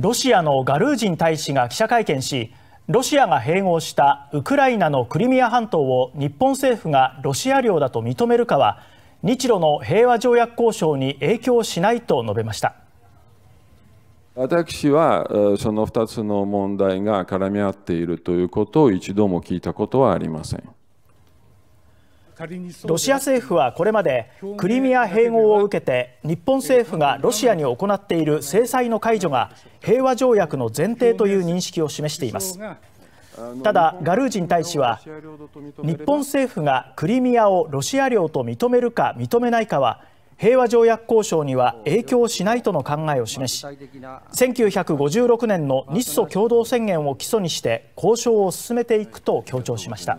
ロシアのガルージン大使が記者会見しロシアが併合したウクライナのクリミア半島を日本政府がロシア領だと認めるかは日露の平和条約交渉に影響しないと述べました私はその2つの問題が絡み合っているということを一度も聞いたことはありません。ロシア政府はこれまでクリミア併合を受けて日本政府がロシアに行っている制裁の解除が平和条約の前提という認識を示していますただガルージン大使は日本政府がクリミアをロシア領と認めるか認めないかは平和条約交渉には影響しないとの考えを示し1956年の日ソ共同宣言を基礎にして交渉を進めていくと強調しました。